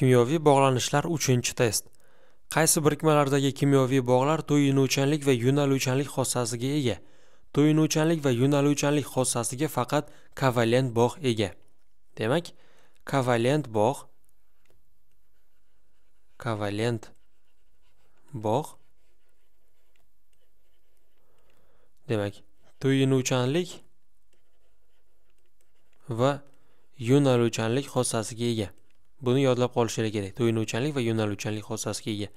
kimyoviy bog'lanishlar 3 test qaysi birikmalardagi kimyoviy bog'lar to'yinuvchanlik va yo'naluvchanlik xossasiga ega to'yinuvchanlik va yo'naluvchanlik xossasiga faqat kovalent bog' ega demak kovalent bog' kovalent bog' demak to'yinuvchanlik va yo'naluvchanlik xossasiga ega buni yodlab qolishinglar kerak to'yinuvchanlik va yo'naluvchanlik xossasiga ega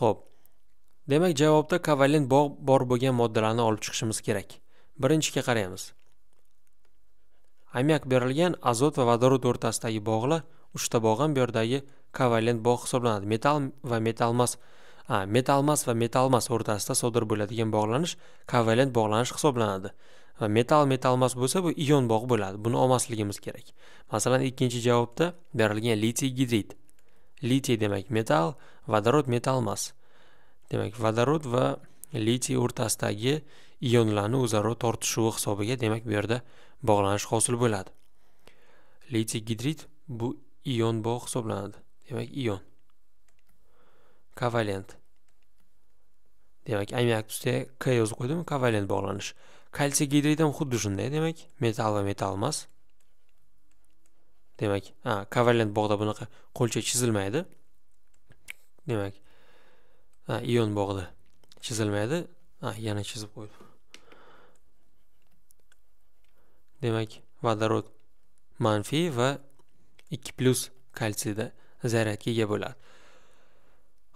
ho'p demak javobda kovalent bog' bor bo'lgan moddalarni olib chiqishimiz kerak birinchiga qaraymiz ammiak berilgan azot va vodorod o'rtasidagi bog'lar uchta bog' ham bu yerdagi kovalent bog' hisoblanadi metal va metalmas ha metalmas va metalmas o'rtasida sodir bo'ladigan bog'lanish kovalent bog'lanish hisoblanadi va metal metalmas bo'lsa bu ion bog' bo'ladi buni olmasligimiz kerak masalan ikkinchi javobda berilgan litiy gidrid litiy demak metal vodorod metalmas demak vodorod va litiy o'rtasidagi ionlarni o'zaro tortishuvi hisobiga demak bu yerda bog'lanish hosil bo'ladi litiy gidrid bu ion bog' hisoblanadi demak ion kovalent demak ammiak ustiga k yozib qo'ydim kovalent bog'lanish kalsiy gidrid ham xuddi shunday demak metal va metal emas demak a kovalent bog'da bunaqa qo'lcha chizilmaydi demak a ion bog'da chizilmaydi a yana chizib qo'ydim demak vodorod manfiy va 2 plyus kalsiyda zaryadga ega bo'ladi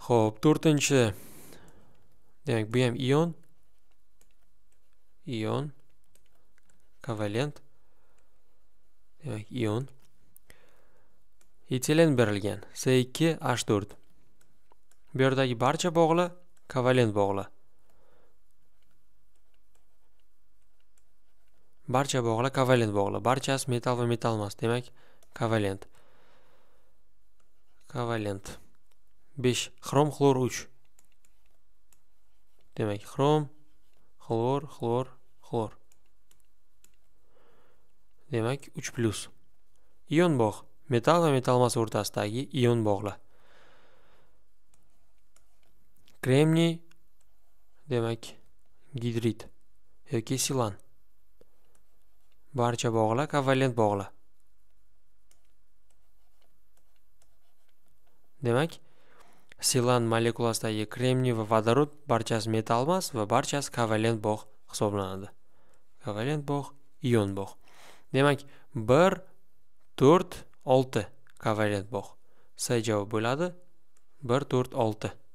ho'p to'rtinchi demak bu ham ion ion kovalent demak ion etilen berilgan c2h4 bu yerdagi barcha bog'li kovalent bog'li barcha bog'lar kovalent bog'lar barchasi metal va metal emas demak kovalent kovalent 5 xrom xlor 3 demak xrom xlor xlor xlor demak 3 plyus ion bog' metal va metal o'rtasidagi ion bog'lar kremniy demak gidrid yoki silan barcha bog'lar kovalent bog'lar demak Silan molekulasidagi кремний ва водород barchasi metall emas va barchasi kovalent bog' hisoblanadi. Kovalent bog' ion bog'. Demak, 1 4 6 ковалент bog'. S javob bo'ladi. 1 4 6.